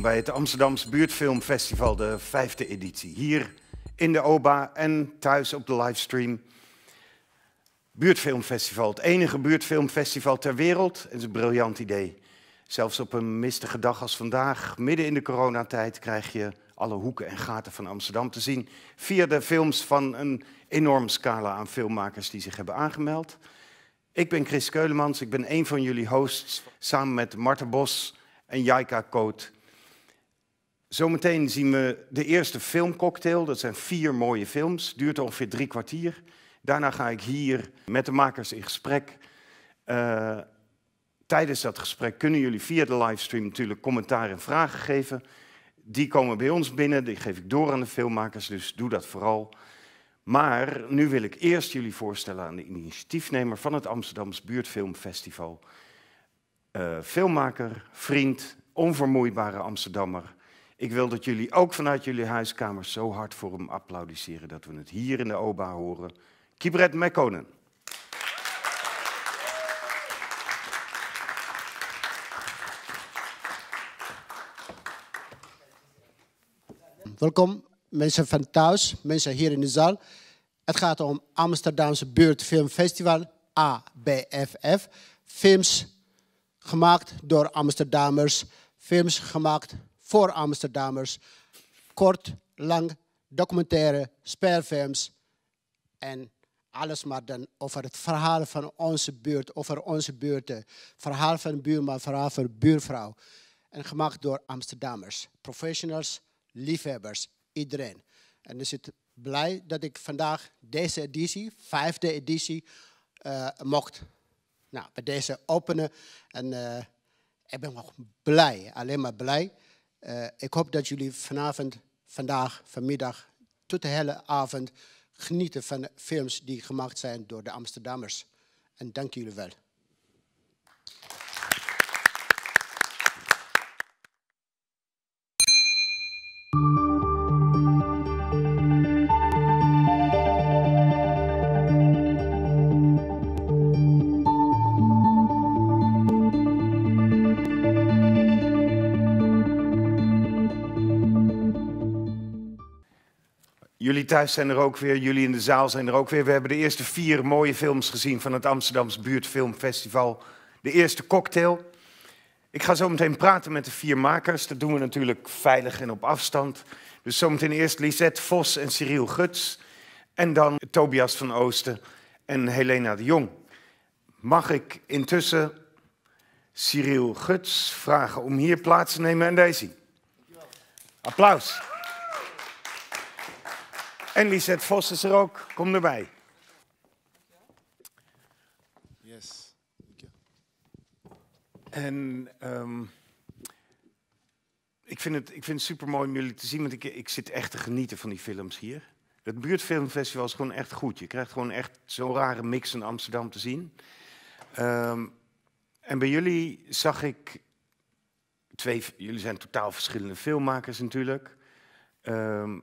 bij het Amsterdamse Buurtfilmfestival, de vijfde editie. Hier in de OBA en thuis op de livestream. Buurtfilmfestival, het enige buurtfilmfestival ter wereld. Het is een briljant idee. Zelfs op een mistige dag als vandaag, midden in de coronatijd, krijg je alle hoeken en gaten van Amsterdam te zien. Via de films van een enorm scala aan filmmakers die zich hebben aangemeld. Ik ben Chris Keulemans, ik ben een van jullie hosts samen met Marten Bos en Jaika Koot Zometeen zien we de eerste filmcocktail. Dat zijn vier mooie films. Duurt ongeveer drie kwartier. Daarna ga ik hier met de makers in gesprek. Eh, tijdens dat gesprek kunnen jullie via de livestream natuurlijk commentaar en vragen geven. Die komen bij ons binnen, die geef ik door aan de filmmakers, dus doe dat vooral. Maar nu wil ik eerst jullie voorstellen aan de initiatiefnemer van het Amsterdams Buurtfilmfestival. Eh, filmmaker, vriend, onvermoeibare Amsterdammer, ik wil dat jullie ook vanuit jullie huiskamers zo hard voor hem applaudisseren dat we het hier in de OBA horen. Kibret Mekonen. Welkom mensen van thuis, mensen hier in de zaal. Het gaat om Amsterdamse buurtfilmfestival, ABFF. Films gemaakt door Amsterdamers, films gemaakt voor Amsterdamers, Kort, lang, documentaire, speelfilms en alles maar dan over het verhaal van onze buurt, over onze buurten. Verhaal van buurman, verhaal van buurvrouw. En gemaakt door Amsterdamers, professionals, liefhebbers, iedereen. En dus het blij dat ik vandaag deze editie, vijfde editie, eh, mocht. Nou, bij deze openen. En eh, ik ben nog blij, alleen maar blij. Eh, ik hoop dat jullie vanavond, vandaag, vanmiddag, tot de hele avond genieten van films die gemaakt zijn door de Amsterdammers. En dank jullie wel. Jullie thuis zijn er ook weer, jullie in de zaal zijn er ook weer. We hebben de eerste vier mooie films gezien van het Amsterdamse Buurtfilmfestival. De eerste cocktail. Ik ga zo meteen praten met de vier makers. Dat doen we natuurlijk veilig en op afstand. Dus zometeen eerst Lisette Vos en Cyril Guts. En dan Tobias van Oosten en Helena de Jong. Mag ik intussen Cyril Guts vragen om hier plaats te nemen en Daisy? Applaus. En Lisette Vos is er ook. Kom erbij. Yes. En ehm, ik, vind het, ik vind het super mooi om jullie te zien, want ik, ik zit echt te genieten van die films hier. Het buurtfilmfestival is gewoon echt goed. Je krijgt gewoon echt zo'n rare mix in Amsterdam te zien. Ehm, en bij jullie zag ik twee. Jullie zijn totaal verschillende filmmakers natuurlijk. Ehm,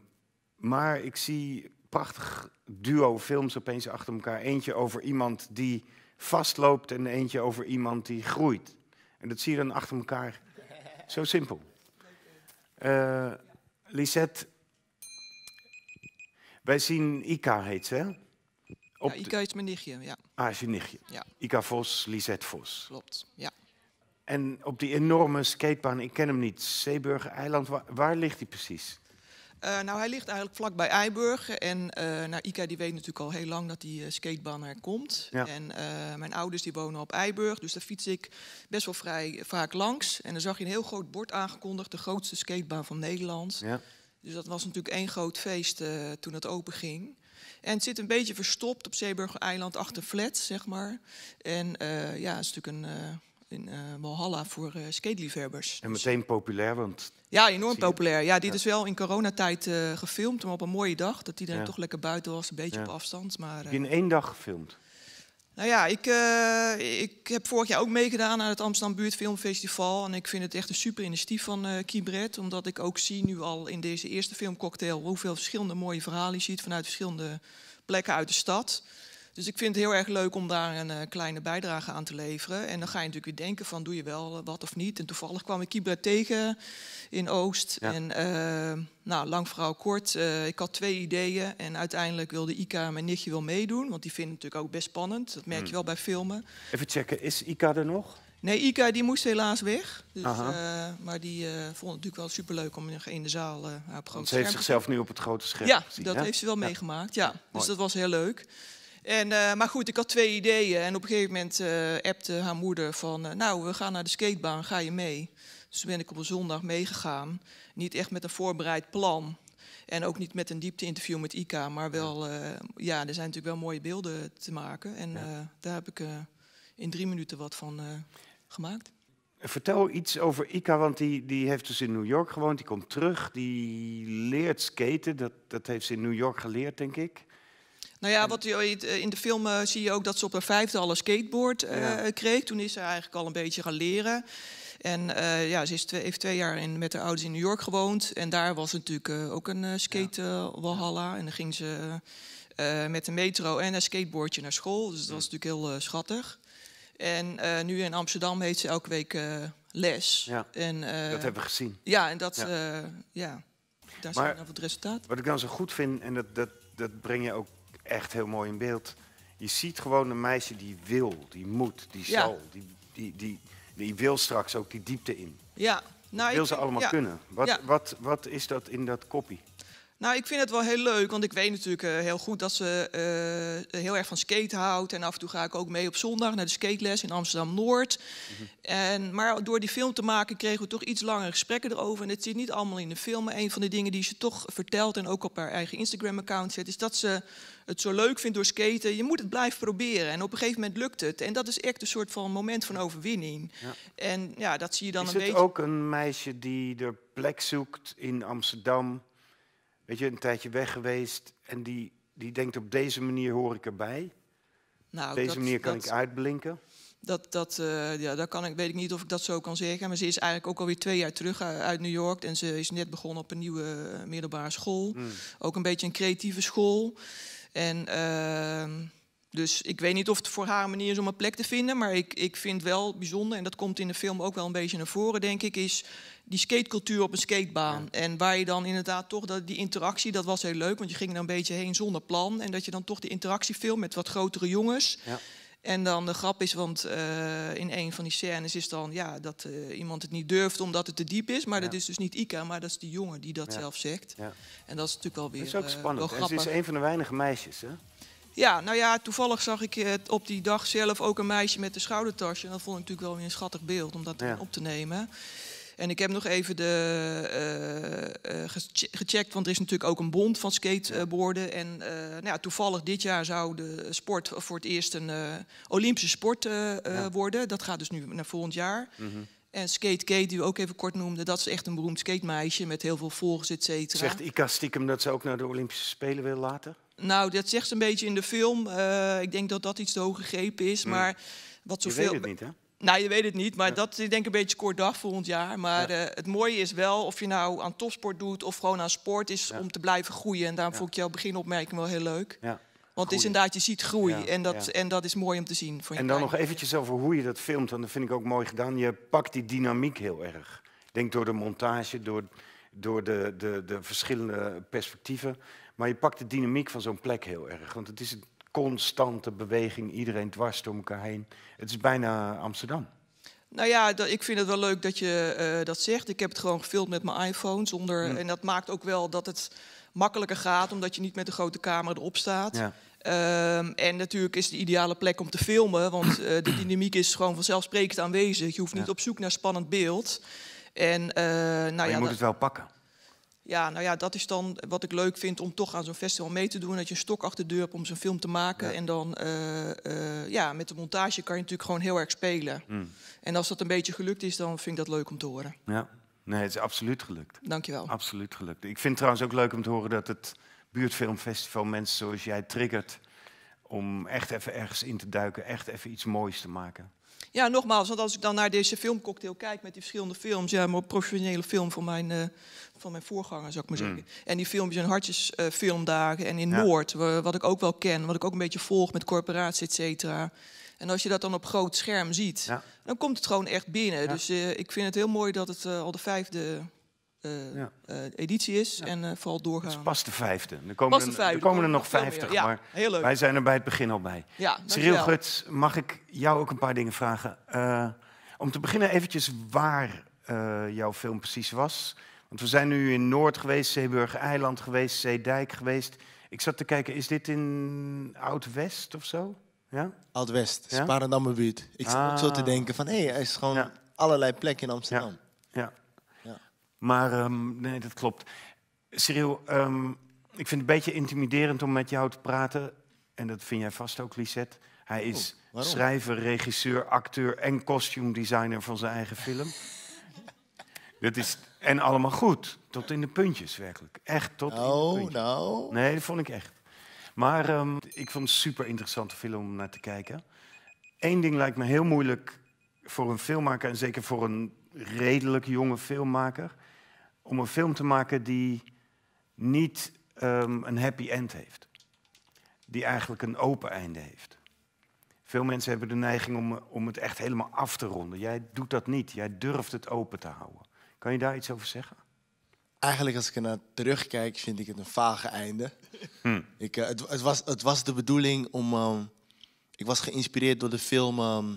maar ik zie prachtig duo films opeens achter elkaar. Eentje over iemand die vastloopt en eentje over iemand die groeit. En dat zie je dan achter elkaar. Zo simpel. Uh, Lisette, wij zien Ika heet ze, Op ja, Ika is mijn nichtje, ja. Ah, is je nichtje. Ja. Ika Vos, Lisette Vos. Klopt, ja. En op die enorme skatebaan, ik ken hem niet, Zeeburger Eiland, waar, waar ligt die precies? Eh, nou, hij ligt eigenlijk vlakbij Eiburg. En uh, Ika die weet natuurlijk al heel lang dat die eh, skatebaan er komt. En mijn ouders die wonen op Eiburg, dus daar fiets ik best wel vrij vaak langs. En dan zag je een heel groot bord aangekondigd, de grootste skatebaan van Nederland. Ja. Dus dat was natuurlijk één groot feest toen het open ging. En het zit een beetje verstopt op Zeeburger Eiland achter flats, zeg maar. En ja, het is natuurlijk een in eh, Walhalla voor eh, skateliefhebbers. En meteen populair, want... Ja, enorm populair. Ja, dit is wel in coronatijd eh, gefilmd, maar op een mooie dag. Dat iedereen ja. toch lekker buiten was, een beetje op afstand. Maar, in één dag gefilmd? Nou ja, ik, ik heb vorig jaar ook meegedaan aan het Amsterdam Buurtfilmfestival. En ik vind het echt een super initiatief van uh, Kiebret. Omdat ik ook zie nu al in deze eerste filmcocktail hoeveel verschillende mooie verhalen je ziet vanuit verschillende plekken uit de stad. Dus ik vind het heel erg leuk om daar een eh, kleine bijdrage aan te leveren. En dan ga je natuurlijk weer denken van doe je wel eh, wat of niet. En toevallig kwam ik Kibra tegen in Oost. En eh, nou, lang verhaal kort, ik had twee ideeën. En uiteindelijk wilde IK mijn nichtje wel meedoen. Want die vindt het natuurlijk ook best spannend. Dat merk je hmm. wel bij filmen. Even checken, is IK er nog? Nee, Ika die moest helaas weg. Dus, maar die vond het natuurlijk wel superleuk om in de zaal uh, op grote Ze heeft zichzelf nu op het grote scherm ja, Dat heeft ze wel meegemaakt, ja. Dus dat was heel leuk. En, eh, maar goed, ik had twee ideeën. En op een gegeven moment eh, appte haar moeder van... Eh, nou, we gaan naar de skatebaan, ga je mee? Dus ben ik op een zondag meegegaan. Niet echt met een voorbereid plan. En ook niet met een diepte-interview met Ika. Maar wel, ja, er zijn natuurlijk wel mooie beelden te maken. En daar heb ik in drie minuten wat van gemaakt. Vertel iets over Ika, want die, die heeft dus in New York gewoond. Die komt terug, die leert skaten. Dat, dat heeft ze in New York geleerd, denk ik. Nou ja, wat, eh, in de film eh, zie je ook dat ze op haar vijfde al een skateboard eh, kreeg. Toen is ze eigenlijk al een beetje gaan leren. En ja, ze is heeft twee jaar in, met haar ouders in New York gewoond. En daar was natuurlijk ook een skate walhalla. En dan ging ze met de metro en een skateboardje naar school. Dus dat was natuurlijk heel schattig. En nu in Amsterdam heeft ze elke week les. Ja, en, dat hebben we gezien. Ja, en dat... Ja. ja. Daar zijn we nou het resultaat. Wat ik dan zo goed vind, en dat, dat, dat breng je ook echt heel mooi in beeld. Je ziet gewoon een meisje die wil, die moet, die zal, die, die, die, die wil straks ook die diepte in. Ja, nou, wil ze allemaal kunnen. Wat, wat, wat is dat in dat koppie? Nou, ik vind het wel heel leuk, want ik weet natuurlijk eh, heel goed dat ze eh, heel erg van skate houdt. En af en toe ga ik ook mee op zondag naar de skateles in Amsterdam-Noord. Mhm. en, maar door die film te maken kregen we toch iets langer gesprekken erover. En het zit niet allemaal in de film, maar een van de dingen die ze toch vertelt... en ook op haar eigen Instagram-account zet, is dat ze het zo leuk vindt door skaten. Je moet het blijven proberen. En op een gegeven moment lukt het. En dat is echt een soort van moment van overwinning. En ja, dat zie je dan een beetje... Is het ook een meisje die er plek zoekt in Amsterdam weet je, een tijdje weg geweest en die, die denkt op deze manier hoor ik erbij. Nou, op deze manier kan ik uitblinken. Dat, dat, eh, ja, dat kan ik, weet ik niet of ik dat zo kan zeggen. Maar ze is eigenlijk ook alweer twee jaar terug eh, uit New York. En ze is net begonnen op een nieuwe eh, middelbare school. Mm. Ook een beetje een creatieve school. En ehm, dus ik weet niet of het voor haar manier is om een plek te vinden. Maar ik, ik vind wel bijzonder, en dat komt in de film ook wel een beetje naar voren, denk ik, is die skatecultuur op een skatebaan. En waar je dan inderdaad toch dat, die interactie, dat was heel leuk, want je ging er een beetje heen zonder plan. En dat je dan toch die interactie filmt met wat grotere jongens. Ja. En dan de grap is, want eh, in een van die scènes is dan ja, dat eh, iemand het niet durft omdat het te diep is. Maar dat is dus niet Ica maar dat is die jongen die dat zelf zegt. Ja. En dat is natuurlijk alweer. weer. Dat is ook eh, spannend. Uh, is een van de weinige meisjes, hè? Ja, nou ja, toevallig zag ik eh, op die dag zelf ook een meisje met een schoudertasje. En dat vond ik natuurlijk wel weer een schattig beeld om dat op te nemen. En ik heb nog even de, eh, eh, gecheckt, want er is natuurlijk ook een bond van skateboarden. En uh, nou ja, toevallig dit jaar zou de sport voor het eerst een Olympische sport worden. Dat gaat dus nu naar volgend jaar. Mhm. En Skate Kate, die we ook even kort noemden, dat is echt een beroemd skatemeisje met heel veel volgers, et cetera. Zegt Ika stiekem dat ze ook naar de Olympische Spelen wil laten? Nou, dat zegt ze een beetje in de film. Eh, ik denk dat dat iets te hoog gegrepen is. Hmm. Maar wat zoveel. Je weet het niet, hè? Nou, je weet het niet, maar dat is denk ik een beetje kort dag volgend jaar. Maar eh, het mooie is wel, of je nou aan topsport doet of gewoon aan sport, is om te blijven groeien. En daarom vond ik jouw beginopmerking wel heel leuk. Want het is inderdaad, je ziet groei en, dat, en dat is mooi om te zien. Voor je en dan nog eventjes over hoe je dat filmt, want dat vind ik ook mooi gedaan. Je pakt die dynamiek heel erg. Ik denk door de montage, door, door de, de, de verschillende perspectieven. Maar je pakt de dynamiek van zo'n plek heel erg. Want het is een constante beweging, iedereen dwars door elkaar heen. Het is bijna Amsterdam. Nou ja, ik vind het wel leuk dat je eh, dat zegt. Ik heb het gewoon gefilmd met mijn iPhone. Zonder, mm. En dat maakt ook wel dat het makkelijker gaat, omdat je niet met de grote camera erop staat. Ehm, en natuurlijk is het de ideale plek om te filmen, want eh, de dynamiek is gewoon vanzelfsprekend aanwezig. Je hoeft niet op zoek naar spannend beeld. En, eh, nou maar je moet het wel pakken ja, nou ja, dat is dan wat ik leuk vind om toch aan zo'n festival mee te doen. Dat je een stok achter de deur hebt om zo'n film te maken. En dan, eh, eh, ja, met de montage kan je natuurlijk gewoon heel erg spelen. Hmm. En als dat een beetje gelukt is, dan vind ik dat leuk om te horen. Ja, nee, het is absoluut gelukt. Dankjewel. Absoluut gelukt. Ik vind het trouwens ook leuk om te horen dat het buurtfilmfestival mensen zoals jij triggert... om echt even ergens in te duiken, echt even iets moois te maken. Ja, nogmaals, want als ik dan naar deze filmcocktail kijk met die verschillende films, ja, maar professionele film van mijn, uh, eh, van mijn voorganger, zou ik maar mm. zeggen. En die filmpjes en hartjesfilmdagen filmdagen eh, en in Noord, wat ik ook wel ken, wat ik ook een beetje volg met corporaties, et cetera. En als je dat dan op groot scherm ziet, dan komt het gewoon echt binnen. Dus eh, ik vind het heel mooi dat het al de vijfde eh, eh, editie is. En uh, vooral doorgaan. Het is pas de vijfde. Er komen, Er, er, komen er nog vijftig. maar wij zijn er bij het begin al bij. Cyril Guts, mag ik jou ook een paar dingen vragen? om te beginnen eventjes waar jouw film precies was. Want we zijn nu in Noord geweest, Zeeburg Eiland geweest, Zeedijk geweest. Ik zat te kijken, is dit in Oud-West of zo? Ja? Oud-West, ja? Sparendammerbuurt. Ik zat ook zo te ah. denken van, hé, hey, hij is gewoon allerlei plekken in Amsterdam. Maar ehm, nee, dat klopt. Cyril, ehm, ik vind het een beetje intimiderend om met jou te praten. En dat vind jij vast ook, Lisette. Hij is oh, schrijver, regisseur, acteur en kostuumdesigner van zijn eigen film. dat is, en allemaal goed. Tot in de puntjes, werkelijk. Echt tot in de nou, puntjes. Nou. Nee, dat vond ik echt. Maar ehm, ik vond het een super interessante film om naar te kijken. Eén ding lijkt me heel moeilijk voor een filmmaker... en zeker voor een redelijk jonge filmmaker om een film te maken die niet ehm, een happy end heeft. Die eigenlijk een open einde heeft. Veel mensen hebben de neiging om, om het echt helemaal af te ronden. Jij doet dat niet. Jij durft het open te houden. Kan je daar iets over zeggen? Eigenlijk, als ik ernaar terugkijk, vind ik het een vage einde. Hm. Ik, eh, het, het, was, het was de bedoeling om. Ehm, ik was geïnspireerd door de film ehm,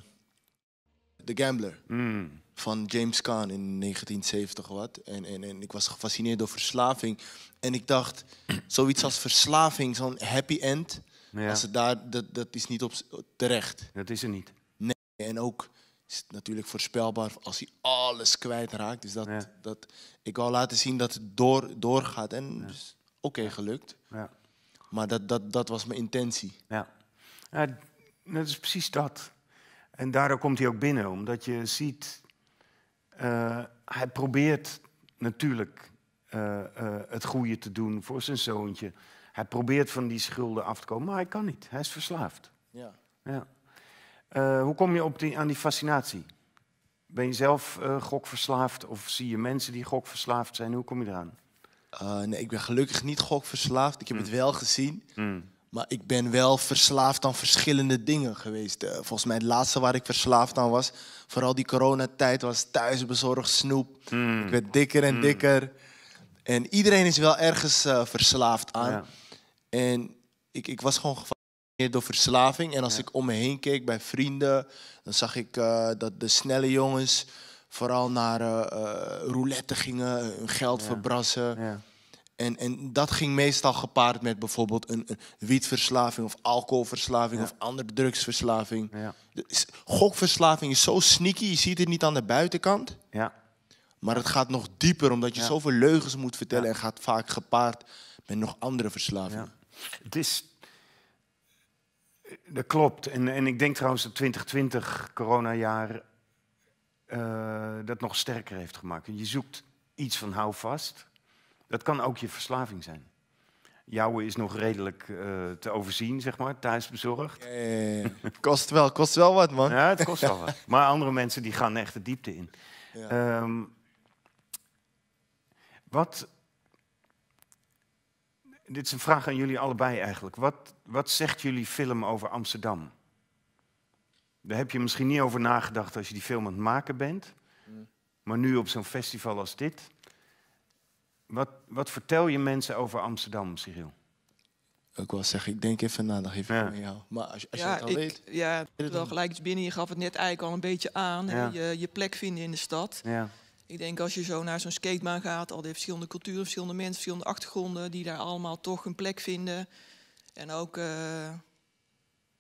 The Gambler. Hm van James Kahn in 1970 wat. En, en, en ik was gefascineerd door verslaving. En ik dacht, zoiets als verslaving, zo'n happy end, als het daar, dat, dat is niet op terecht. Dat is er niet. Nee, en ook is het natuurlijk voorspelbaar als hij alles kwijtraakt. Dus dat, dat, ik wou laten zien dat het door, doorgaat. En dus, oké, gelukt. Maar dat, dat, dat was mijn intentie. Ja. ja, dat is precies dat. En daardoor komt hij ook binnen, omdat je ziet eh, hij probeert natuurlijk eh, eh, het goede te doen voor zijn zoontje. Hij probeert van die schulden af te komen, maar hij kan niet. Hij is verslaafd. Ja. ja. hoe kom je op die, aan die fascinatie? Ben je zelf gokverslaafd of zie je mensen die gokverslaafd zijn? Hoe kom je eraan? nee, ik ben gelukkig niet gokverslaafd. Ik heb het hmm. wel gezien. Hmm. Maar ik ben wel verslaafd aan verschillende dingen geweest. Eh. volgens mij het laatste waar ik verslaafd aan was, vooral die coronatijd, was thuisbezorgd snoep. Hmm. Ik werd dikker en hmm. dikker. En iedereen is wel ergens eh, verslaafd aan. En ik, ik was gewoon gefascineerd door verslaving. En als ik om me heen keek bij vrienden, dan zag ik eh, dat de snelle jongens vooral naar roulette gingen, hun geld ja. verbrassen. En, en dat ging meestal gepaard met bijvoorbeeld een, een wietverslaving of alcoholverslaving of andere drugsverslaving. Ja. Gokverslaving is zo sneaky, je ziet het niet aan de buitenkant. Ja. Maar het gaat nog dieper, omdat je zoveel leugens moet vertellen en gaat vaak gepaard met nog andere verslavingen. Het is. Eh, dat klopt. En, en ik denk trouwens dat 2020, coronajaar, uh, dat nog sterker heeft gemaakt. Je zoekt iets van houvast. Dat kan ook je verslaving zijn. Jouwe is nog redelijk eh, te overzien, zeg maar, thuisbezorgd. Ja, Kost, wel, kost wel wat, man. Ja, het kost wel wat. Maar andere mensen die gaan echt de diepte in. Ehm, wat, dit is een vraag aan jullie allebei eigenlijk. Wat, wat zegt jullie film over Amsterdam? Daar heb je misschien niet over nagedacht als je die film aan het maken bent. Mm. Maar nu op zo'n festival als dit, wat, wat vertel je mensen over Amsterdam, Cyril? Ik wil zeggen, ik denk even na, dan geef ik aan jou. Maar als, je het al weet... Ja, wel gelijk iets dus binnen. Je gaf het net eigenlijk al een beetje aan. Je, je plek vinden in de stad. Ja. Ik denk als je zo naar zo'n skatebaan gaat... al die verschillende culturen, verschillende mensen, verschillende achtergronden... die daar allemaal toch een plek vinden. En ook, eh,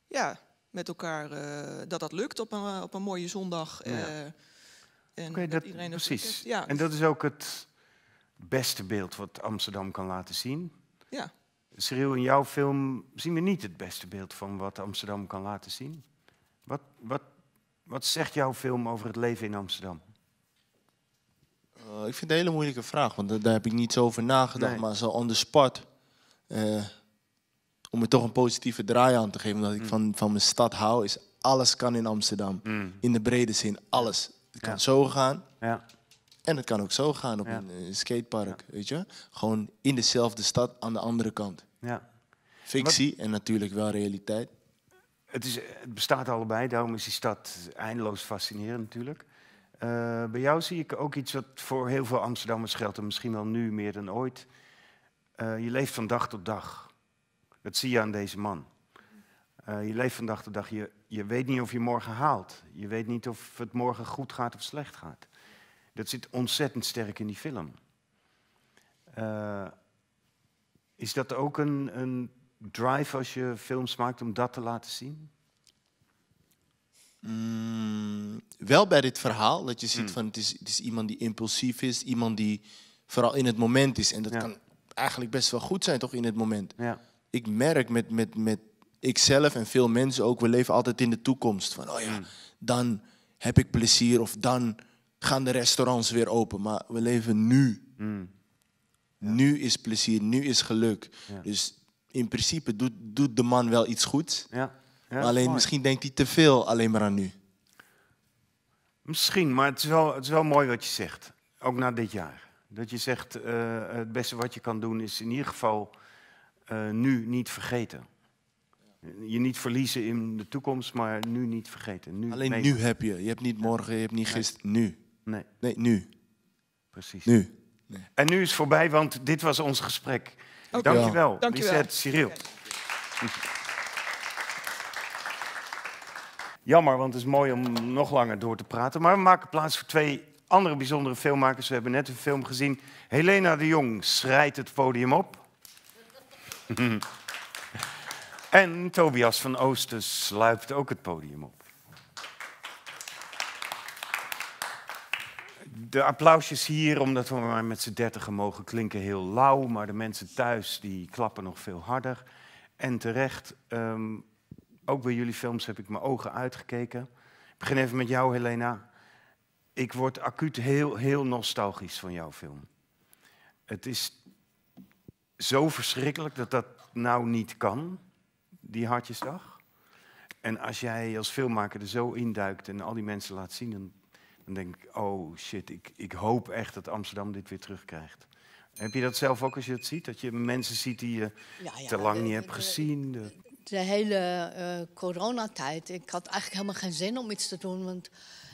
ja, met elkaar... Eh, dat dat lukt op een, op een mooie zondag. Uh, en dat, iedereen precies. En dat is ook het beste beeld wat Amsterdam kan laten zien. Ja. Schreeuw, in jouw film zien we niet het beste beeld van wat Amsterdam kan laten zien. Wat, wat, wat zegt jouw film over het leven in Amsterdam? Eh, ik vind het een hele moeilijke vraag, want daar heb ik niet zo over nagedacht. Maar zo on the spot, eh, om er toch een positieve draai aan te geven, omdat ik mm. van, van mijn stad hou, is alles kan in Amsterdam. Mm. In de brede zin, alles. Het kan zo gaan. Ja. En het kan ook zo gaan op een eh, skatepark, weet je. Gewoon in dezelfde stad aan de andere kant. Ja. Fictie en natuurlijk wel realiteit. Het, is, het bestaat allebei, daarom is die stad eindeloos fascinerend natuurlijk. Eh, bij jou zie ik ook iets wat voor heel veel Amsterdammers geldt en misschien wel nu meer dan ooit. Eh, je leeft van dag tot dag. Dat zie je aan deze man. je leeft van dag tot dag. Je, je weet niet of je morgen haalt. Je weet niet of het morgen goed gaat of slecht gaat. Dat zit ontzettend sterk in die film. Eh, is dat ook een, een drive als je films maakt om dat te laten zien? Mm, wel bij dit verhaal, dat je ziet hmm. van het is, is, iemand die impulsief is, iemand die vooral in het moment is. En dat kan eigenlijk best wel goed zijn, toch, in het moment. Ja. Ik merk met, met, met ikzelf en veel mensen ook, we leven altijd in de toekomst. Van, oh ja, hmm. dan heb ik plezier of dan gaan de restaurants weer open. Maar we leven nu. Hmm. Nu is plezier, nu is geluk. Dus in principe doet, doet de man wel iets goed. Ja. Maar alleen misschien denkt hij te veel alleen maar aan nu. Misschien, maar het is, wel, het is wel mooi wat je zegt. Ook na dit jaar. Dat je zegt, eh, het beste wat je kan doen is in ieder geval eh, nu niet vergeten. Je niet verliezen in de toekomst, maar nu niet vergeten. Nu Alleen nu heb je. Je hebt niet morgen, je hebt niet gisteren. Nu. Nee. Nee, nu. Precies. Nu. Nee. En nu is het voorbij, want dit was ons gesprek. Okay. Dankjewel, ja. Dankjewel, Lisette, Cyril. Jammer, want het is mooi om nog langer door te praten. Maar we maken plaats voor twee andere bijzondere filmmakers. We hebben net een film gezien. Helena de Jong schrijdt het podium op. en Tobias van Oosten sluipt ook het podium op. de applausjes hier, omdat we maar met z'n dertigen mogen, klinken heel lauw. Maar de mensen thuis die klappen nog veel harder. En terecht, ehm, ook bij jullie films heb ik mijn ogen uitgekeken. Ik begin even met jou, Helena. Ik word acuut heel, heel nostalgisch van jouw film. Het is zo verschrikkelijk dat dat nou niet kan, die Hartjesdag. En als jij als filmmaker er zo induikt en al die mensen laat zien, dan dan denk ik, oh shit, ik, ik hoop echt dat Amsterdam dit weer terugkrijgt. Heb je dat zelf ook als je het ziet? Dat je mensen ziet die je te lang niet hebt gezien? De, hele uh, coronatijd, ik had eigenlijk helemaal geen zin om iets te doen. Want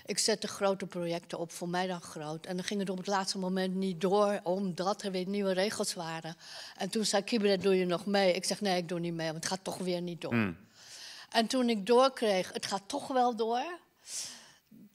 ik zette grote projecten op, voor mij dan groot. En dan ging het op het laatste moment niet door, omdat er weer nieuwe regels waren. En toen zei dat doe je nog mee? Ik zeg, nee, ik doe niet mee, want het gaat toch weer niet door. Hmm. En toen ik doorkreeg, het gaat toch wel door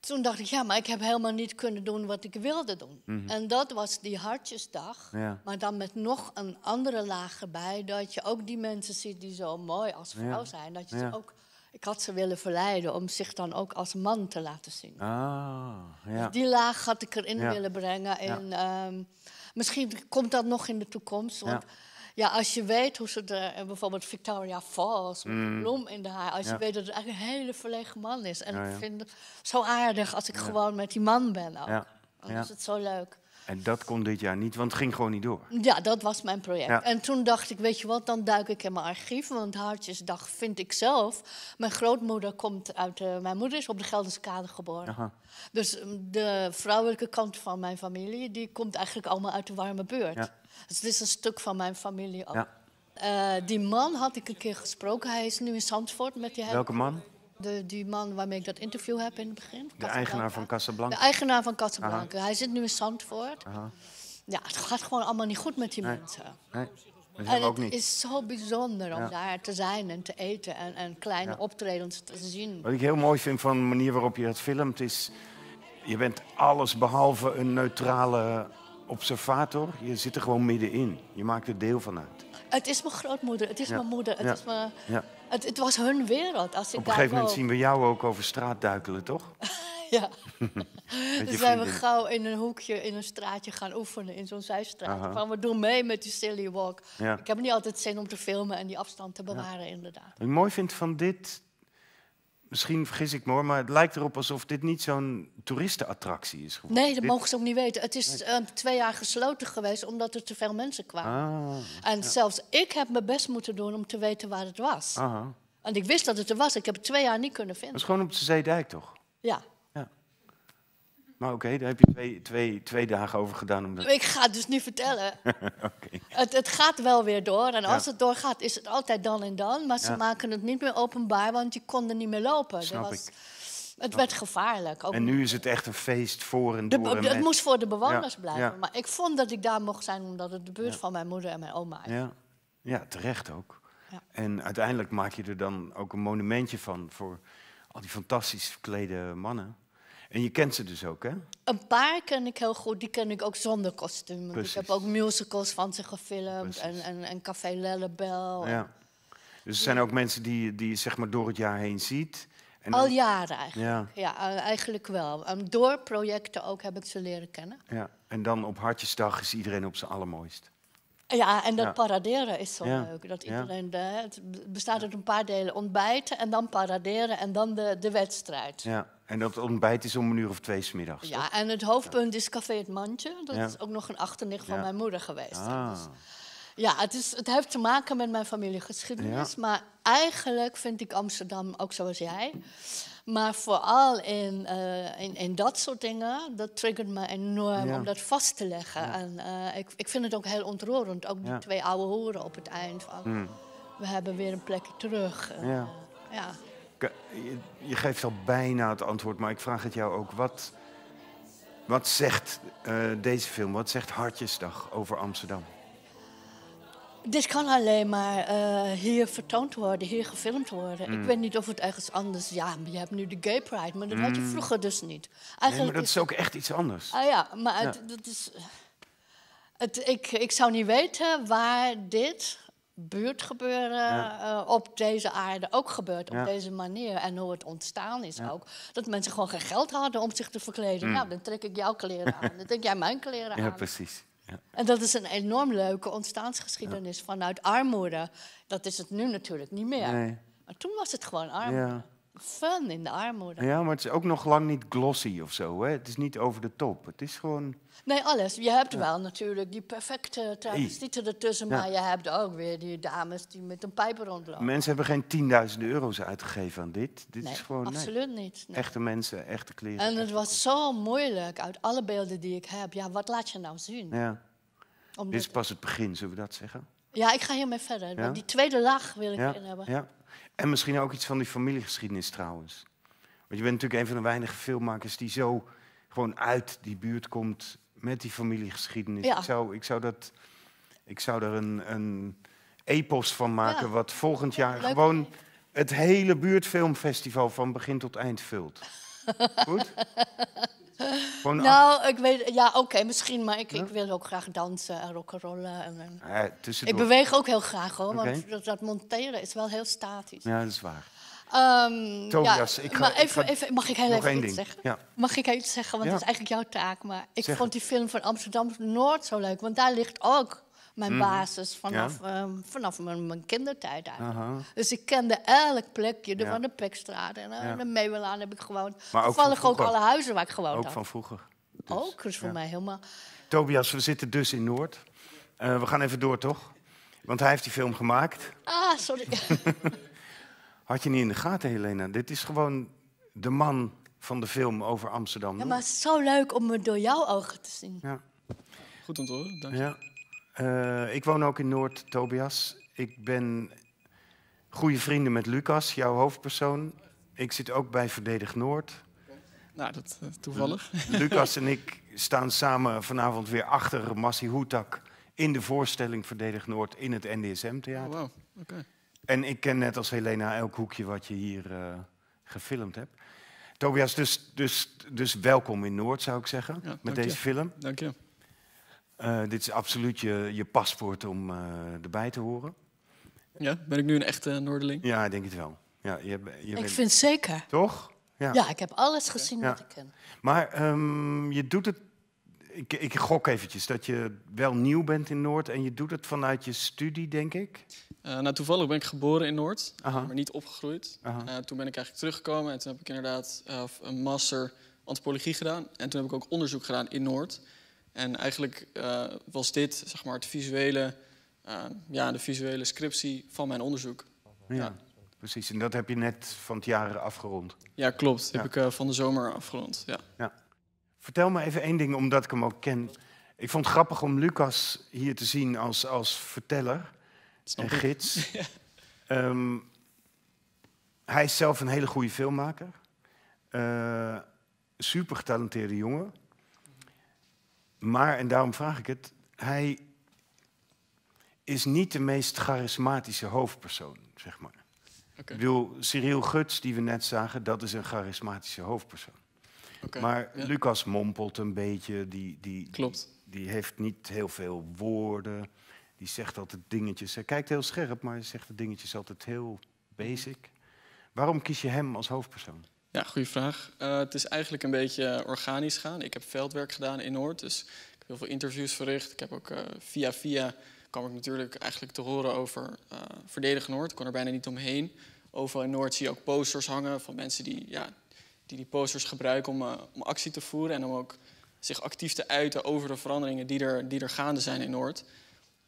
toen dacht ik, ja, maar ik heb helemaal niet kunnen doen wat ik wilde doen. Mhm. En dat was die hartjesdag. Ja. Maar dan met nog een andere laag erbij. Dat je ook die mensen ziet die zo mooi als vrouw zijn. Dat je ze ook, ik had ze willen verleiden om zich dan ook als man te laten zien. Ah, dus die laag had ik erin willen brengen. En, ehm, misschien komt dat nog in de toekomst. Ja, als je weet hoe ze de, eh, bijvoorbeeld Victoria Falls, mm. bloem in de haar. Als je weet dat het eigenlijk een hele verlegen man is. En ik vind het zo aardig als ik gewoon met die man ben ook. Ja. Dan is het zo leuk. En dat kon dit jaar niet, want het ging gewoon niet door. Ja, dat was mijn project. En toen dacht ik, weet je wat, dan duik ik in mijn archief. Want Hartjesdag vind ik zelf. Mijn grootmoeder komt uit... Eh, mijn moeder is op de Gelderse Kade geboren. Aha. Dus mm, de vrouwelijke kant van mijn familie... die komt eigenlijk allemaal uit de warme buurt. Ja het dus is een stuk van mijn familie ook. Eh, die man had ik een keer gesproken. Hij is nu in Zandvoort met die... Welke man? De, die man waarmee ik dat interview heb in het begin. De eigenaar van Casablanca? De eigenaar van Casablanca. Hij zit nu in Zandvoort. Ja, het gaat gewoon allemaal niet goed met die mensen. en ook niet. het is zo bijzonder om daar te zijn en te eten en, kleine ja. optredens te zien. Wat ik heel mooi vind van de manier waarop je het filmt is... je bent alles behalve een neutrale observator, je zit er gewoon middenin. Je maakt er deel van uit. Het is mijn grootmoeder, het is mijn moeder, het, is mijn, ja. het, het, was hun wereld. Als ik Op een gegeven moment zien we jou ook over straat duikelen, toch? ja. dus zijn we gauw in een hoekje, in een straatje gaan oefenen, in zo'n zijstraat. Van we doen mee met die silly walk. Ik heb niet altijd zin om te filmen en die afstand te bewaren, inderdaad. Wat ik mooi vind van dit misschien vergis ik me hoor, maar het lijkt erop alsof dit niet zo'n toeristenattractie is geworden. Nee, dat dit... mogen ze ook niet weten. Het is ehm, twee jaar gesloten geweest omdat er te veel mensen kwamen. Ah, en zelfs ik heb mijn best moeten doen om te weten waar het was. Aha. En ik wist dat het er was. Ik heb het twee jaar niet kunnen vinden. Het is gewoon op de Zeedijk, toch? Ja. Maar oké, daar heb je twee, twee, twee dagen over gedaan. Om Ik ga het dus niet vertellen. okay. het, het gaat wel weer door. En als het doorgaat, is het altijd dan en dan. Maar ze maken het niet meer openbaar, want je kon er niet meer lopen. Snap was, ik. Het werd gevaarlijk. Ook en nu is het echt een feest voor en door. De, het moest voor de bewoners blijven. Maar ik vond dat ik daar mocht zijn, omdat het de buurt van mijn moeder en mijn oma is. Ja, ja terecht ook. En uiteindelijk maak je er dan ook een monumentje van voor al die fantastisch verklede mannen. En je kent ze dus ook, hè? Een paar ken ik heel goed. Die ken ik ook zonder kostuum. Ik heb ook musicals van ze gefilmd en, en, en, Café Lellebel. Ja. Dus er zijn ook mensen die, die je zeg maar door het jaar heen ziet. En Al jaren eigenlijk. Ja. ja, eh, eigenlijk wel. door projecten ook heb ik ze leren kennen. Ja. En dan op Hartjesdag is iedereen op zijn allermooist. Ja, en dat paraderen is zo leuk. Dat iedereen, de, het bestaat uit een paar delen. Ontbijten en dan paraderen en dan de, de wedstrijd. Ja, en dat ontbijt is om een uur of twee smiddags. Ja, en het hoofdpunt is Café het Mandje. Dat is ook nog een achternicht van mijn moeder geweest. Ah. Dus ja, het, is, het heeft te maken met mijn familiegeschiedenis. Maar eigenlijk vind ik Amsterdam ook zoals jij. Maar vooral in, eh, in, in, dat soort dingen, dat triggert me enorm om dat vast te leggen. En eh, ik, ik vind het ook heel ontroerend, ook die twee oude horen op het eind. Van, hmm. We hebben weer een plekje terug. ja. Eh, je, je, geeft al bijna het antwoord, maar ik vraag het jou ook. Wat, wat zegt deze film, wat zegt Hartjesdag over Amsterdam? Dit kan alleen maar eh, hier vertoond worden, hier gefilmd worden. Ik hmm. weet niet of het ergens anders... Ja, je hebt nu de Gay Pride, maar dat had je hmm. vroeger dus niet. Eigenlijk nee, maar dat is, ook echt iets anders. Ah ja, maar Het, dat is... Het, ik, ik zou niet weten waar dit buurtgebeuren ja. Eh, op deze aarde ook gebeurt op deze manier. En hoe het ontstaan is ook. Dat mensen gewoon geen geld hadden om zich te verkleden. Hmm. Nou, dan trek ik jouw kleren aan. Dan trek jij mijn kleren aan. Ja, precies. En dat is een enorm leuke ontstaansgeschiedenis vanuit armoede. Dat is het nu natuurlijk niet meer. Maar toen was het gewoon armoede fun in de armoede. Ja, maar het is ook nog lang niet glossy of zo. Hè? Het is niet over de top. Het is gewoon. Nee, alles. Je hebt wel natuurlijk die perfecte travestieten ertussen, ja. maar je hebt ook weer die dames die met een pijper rondlopen. Mensen hebben geen 10.000 euro's uitgegeven aan dit. Dit is gewoon. Absoluut niet. Echte mensen, echte kleren. En het was zo moeilijk uit alle beelden die ik heb. Ja, wat laat je nou zien? Ja. dit is pas het begin, zullen we dat zeggen? Ja, ik ga hiermee verder. Die tweede laag wil ik in hebben. Ja. En misschien ook iets van die familiegeschiedenis trouwens. Want je bent natuurlijk een van de weinige filmmakers die zo gewoon uit die buurt komt met die familiegeschiedenis. Ik, zou, ik, zou dat, ik zou daar een, een epos van maken, wat volgend jaar gewoon het hele buurtfilmfestival van begin tot eind vult. Goed? nou, ik weet, ja, oké, misschien, maar ik, ik, wil ook graag dansen en rock'n'rollen. En, en... ik beweeg ook heel graag hoor, want dat, monteren is wel heel statisch. Ja, dat is waar. Um, Tobias, ja, ik, maar even, Mag ik heel even iets zeggen? Mag ik iets zeggen? Want dat is eigenlijk jouw taak. Maar ik vond die film van Amsterdam Noord zo leuk. Want daar ligt ook mijn mhm. basis vanaf, ehm, vanaf mijn, kindertijd eigenlijk. Dus ik kende elk plekje van de Pekstraat en eh, de Meewelaan heb ik gewoond. Maar Toevallig ook, alle huizen waar ik gewoond ook Ook van vroeger. Dus, ook, dus voor mij helemaal... Tobias, we zitten dus in Noord. Eh, we gaan even door, toch? Want hij heeft die film gemaakt. Ah, sorry. Had je niet in de gaten, Helena. Dit is gewoon de man van de film over Amsterdam. Ja, maar het is zo leuk om het door jouw ogen te zien. Ja. Goed om te horen, dank je. Ja. Eh, ik woon ook in Noord, Tobias. Ik ben goede vrienden met Lucas, jouw hoofdpersoon. Ik zit ook bij Verdedig Noord. Nou, dat is eh, toevallig. Lucas en ik staan samen vanavond weer achter Massi Hoetak in de voorstelling Verdedig Noord in het NDSM-theater. Oh, wow. En ik ken net als Helena elk hoekje wat je hier eh, gefilmd hebt. Tobias, dus, dus, dus welkom in Noord, zou ik zeggen, met deze film. Dank je. Eh, dit is absoluut je, je paspoort om eh, erbij te horen. Ja, ben ik nu een echte eh, Noorderling? Ja, ik denk het wel. Ja, je, ik vind het zeker. Toch? Ja. ja, ik heb alles gezien wat ik ken. Maar ehm, je doet het, ik, ik gok eventjes, dat je wel nieuw bent in Noord en je doet het vanuit je studie, denk ik? Uh, nou, toevallig ben ik geboren in Noord, maar niet opgegroeid. toen ben ik eigenlijk teruggekomen en toen heb ik inderdaad een master antropologie gedaan. En toen heb ik ook onderzoek gedaan in Noord. En eigenlijk eh, was dit zeg maar, het visuele, eh, ja, de visuele scriptie van mijn onderzoek. Ja, precies. En dat heb je net van het jaar afgerond. Ja, klopt. Ja. Heb ik eh, van de zomer afgerond. Ja. ja. Vertel me even één ding, omdat ik hem ook ken. Ik vond het grappig om Lucas hier te zien als, als verteller en gids. Ehm, hij is zelf een hele goede filmmaker. super getalenteerde jongen. Maar, en daarom vraag ik het, hij is niet de meest charismatische hoofdpersoon, zeg maar. Okay. Ik bedoel, Cyril Guts, die we net zagen, dat is een charismatische hoofdpersoon. maar Lucas mompelt een beetje, die, die, Klopt. Die, heeft niet heel veel woorden. Die zegt altijd dingetjes. Hij kijkt heel scherp, maar hij zegt de dingetjes altijd heel basic. Waarom kies je hem als hoofdpersoon? Ja, goede vraag. Eh, het is eigenlijk een beetje organisch gaan. Ik heb veldwerk gedaan in Noord, dus ik heb heel veel interviews verricht. Ik heb ook eh, via via kwam ik natuurlijk eigenlijk te horen over uh, eh, Verdedig Noord. Ik kon er bijna niet omheen. Overal in Noord zie je ook posters hangen van mensen die ja, die, die posters gebruiken om, om actie te voeren en om ook zich actief te uiten over de veranderingen die er, die er gaande zijn in Noord.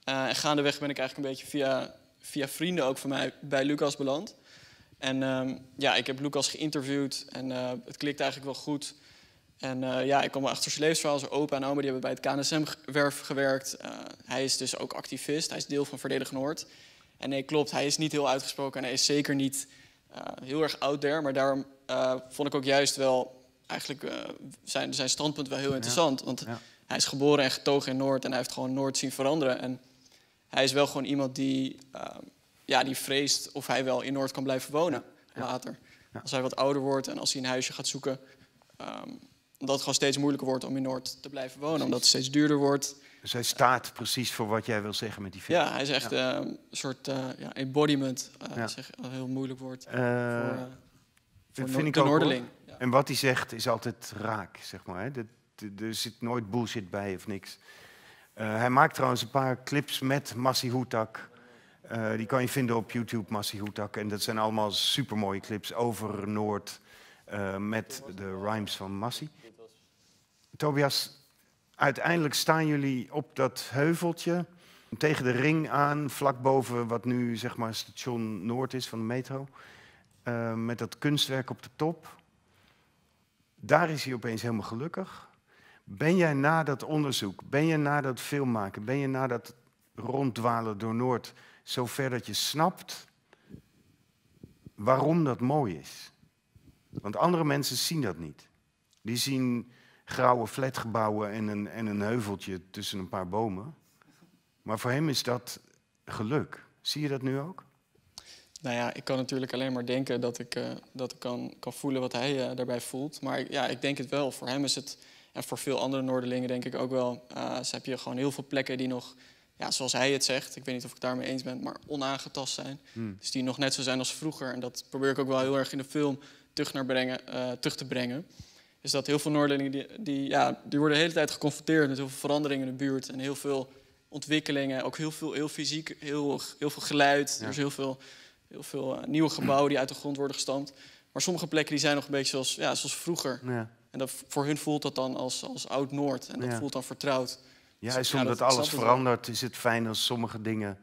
en gaandeweg ben ik eigenlijk een beetje via, via vrienden ook van mij bij Lucas beland. En ehm, ja, ik heb Lucas geïnterviewd en eh, het klikt eigenlijk wel goed. En eh, ja, ik kom achter zijn levensverhaal. Zijn opa en oma die hebben bij het KNSM-werf gewerkt. Eh, hij is dus ook activist. Hij is deel van Verdedig Noord. En nee, klopt, hij is niet heel uitgesproken en hij is zeker niet heel erg out there. Maar daarom vond ik ook juist wel eigenlijk zijn, zijn standpunt wel heel interessant. Want hij is geboren en getogen in Noord en hij heeft gewoon Noord zien veranderen. En hij is wel gewoon iemand die ehm, ja, die vreest of hij wel in Noord kan blijven wonen later. Als hij wat ouder wordt en als hij een huisje gaat zoeken. omdat ehm, het gewoon steeds moeilijker wordt om in Noord te blijven wonen. Omdat het steeds duurder wordt. Dus hij staat precies voor wat jij wil zeggen met die film. Ja, hij is echt ehm, een soort eh, ja, embodiment. een eh, heel moeilijk woord. Eh, voor, vind ik de Noorderling. En wat hij zegt is altijd raak, zeg maar. Hè? er zit nooit bullshit bij of niks. hij maakt trouwens een paar clips met Massi Hoetak. Eh, die kan je vinden op YouTube, Massi Hoetak. En dat zijn allemaal supermooie clips over Noord eh, met de rhymes van Massi. Tobias, uiteindelijk staan jullie op dat heuveltje tegen de ring aan, vlak boven wat nu zeg maar station Noord is van de metro. Eh, met dat kunstwerk op de top. Daar is hij opeens helemaal gelukkig. Ben jij na dat onderzoek, ben je na dat filmmaken, ben je na dat ronddwalen door Noord zover dat je snapt waarom dat mooi is. Want andere mensen zien dat niet. Die zien grauwe flatgebouwen en een, en een heuveltje tussen een paar bomen. Maar voor hem is dat geluk. Zie je dat nu ook? Nou ja, ik kan natuurlijk alleen maar denken dat ik, eh, dat ik kan, kan voelen wat hij eh, daarbij voelt. Maar ja, ik denk het wel. Voor hem is het, en voor veel andere Noorderlingen denk ik ook wel, uh, ze hebben je gewoon heel veel plekken die nog ja, zoals hij het zegt, ik weet niet of ik het daarmee eens ben, maar onaangetast zijn. Hmm. Dus die nog net zo zijn als vroeger. En dat probeer ik ook wel heel erg in de film terug, naar brengen, eh, terug te brengen. Is dat heel veel noordelingen die, die, ja, die worden de hele tijd geconfronteerd met heel veel veranderingen in de buurt. En heel veel ontwikkelingen, ook heel veel heel fysiek, heel, heel veel geluid. Ja. Er is dus heel veel, heel veel eh, nieuwe gebouwen die uit de grond worden gestampt. Maar sommige plekken die zijn nog een beetje zoals, ja, zoals vroeger. Ja. En dat, voor hun voelt dat dan als, als oud-Noord. En dat voelt dan vertrouwd. Juist ja, omdat dat, alles verandert, is het fijn als sommige dingen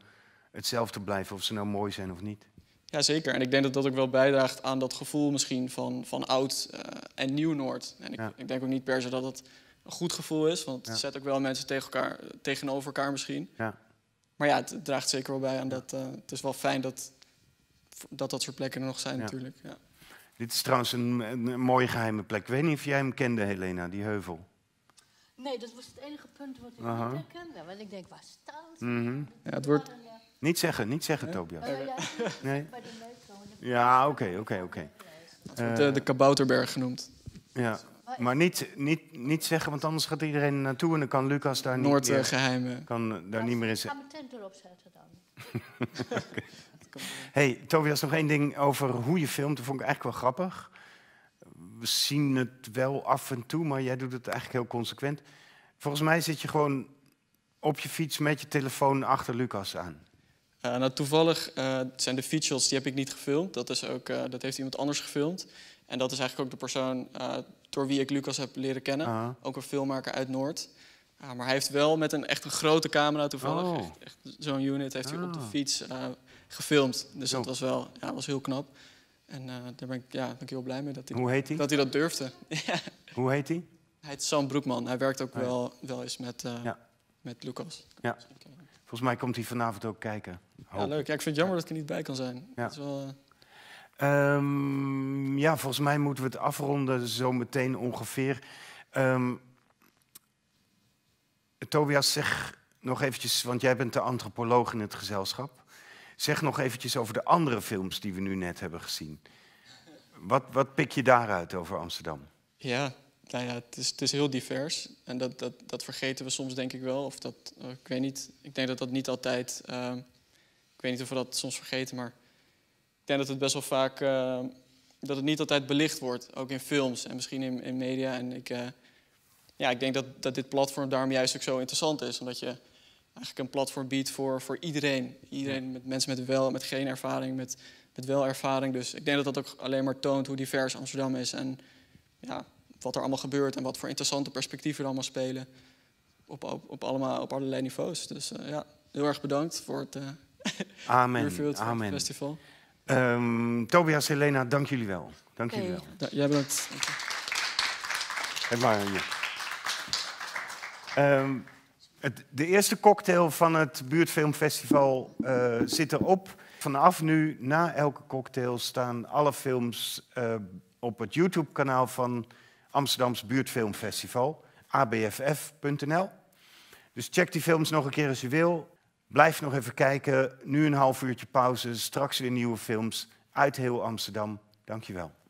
hetzelfde blijven, of ze nou mooi zijn of niet. Ja, zeker. En ik denk dat dat ook wel bijdraagt aan dat gevoel misschien van, van oud eh, en nieuw Noord. En ik, ik, denk ook niet per se dat het een goed gevoel is, want het zet ook wel mensen tegen elkaar, eh, tegenover elkaar misschien. Ja. Maar ja, het draagt zeker wel bij aan dat. Eh, het is wel fijn dat dat, dat soort plekken er nog zijn, natuurlijk. Dit is trouwens een, een, een mooie geheime plek. Ik weet niet of jij hem kende, Helena, die heuvel. Nee, dat was het enige punt wat ik wilde niet herkende. Want ik denk, waar staan mm ja, het? wordt... Niet zeggen, niet zeggen, Tobias. Oh, ja, nee. Ja, oké, oké, oké. Het wordt eh, eh, de Kabouterberg genoemd. Ja. Maar niet, niet, niet zeggen, want anders gaat iedereen naartoe en dan kan Lucas daar niet eh, meer... geheimen. Kan daar niet meer in... Ik ga mijn tent erop zetten dan. okay. Hey, Tobias, nog één ding over hoe je filmt. Dat vond ik eigenlijk wel grappig we zien het wel af en toe, maar jij doet het eigenlijk heel consequent. Volgens mij zit je gewoon op je fiets met je telefoon achter Lucas aan. Eh, nou, toevallig eh, zijn de features, die heb ik niet gefilmd. Dat, is ook, eh, dat heeft iemand anders gefilmd. En dat is eigenlijk ook de persoon door wie ik Lucas heb leren kennen. Ah. Ook een filmmaker uit Noord. Ah, maar hij heeft wel met een echt een grote camera toevallig. Oh. Zo'n unit heeft hij op de ah. fiets gefilmd. Dus dat was wel ja, was heel knap. En eh, daar ben ik, ja, ben heel blij mee dat hij, Hoe heet hij? dat, hij dat durfde. Hoe heet hij? Hij heet Sam Broekman. Hij werkt ook oh wel, wel eens met, uh, met Lucas. Ja. Volgens mij komt hij vanavond ook kijken. Ja, leuk. ik vind het jammer dat ik er niet bij kan zijn. Ja. Dat is wel, eh, ehm, ja, volgens mij moeten we het afronden zo meteen ongeveer. Ehm, Tobias, zeg nog eventjes, want jij bent de antropoloog in het gezelschap. Zeg nog eventjes over de andere films die we nu net hebben gezien. Wat, wat pik je daaruit over Amsterdam? Ja, nou ja, het is, het is heel divers. En dat, dat, dat vergeten we soms, denk ik wel. Of dat, eh, ik weet niet. Ik denk dat dat niet altijd. Eh, ik weet niet of we dat soms vergeten, maar ik denk dat het best wel vaak. Eh, dat het niet altijd belicht wordt. Ook in films en misschien in, in media. En ik. ja, ik denk dat, dat dit platform daarom juist ook zo interessant is. Omdat je eigenlijk een platform biedt voor, voor iedereen. Iedereen met mensen met wel met geen ervaring, met, met wel ervaring. Dus ik denk dat dat ook alleen maar toont hoe divers Amsterdam is en ja, wat er allemaal gebeurt en wat voor interessante perspectieven er allemaal spelen. Op, op, op, allemaal, op allerlei niveaus. Dus eh, ja, heel erg bedankt voor het, uh, Amen. Amen. festival. Um, Tobias, Helena, dank jullie wel. Dank jullie wel. jij hebt Het het, de eerste cocktail van het buurtfilmfestival eh, zit erop. Vanaf nu, na elke cocktail, staan alle films eh, op het YouTube-kanaal van Amsterdams Buurtfilmfestival, abff.nl. Dus check die films nog een keer als je wil. Blijf nog even kijken. Nu een half uurtje pauze, straks weer nieuwe films uit heel Amsterdam. Dankjewel.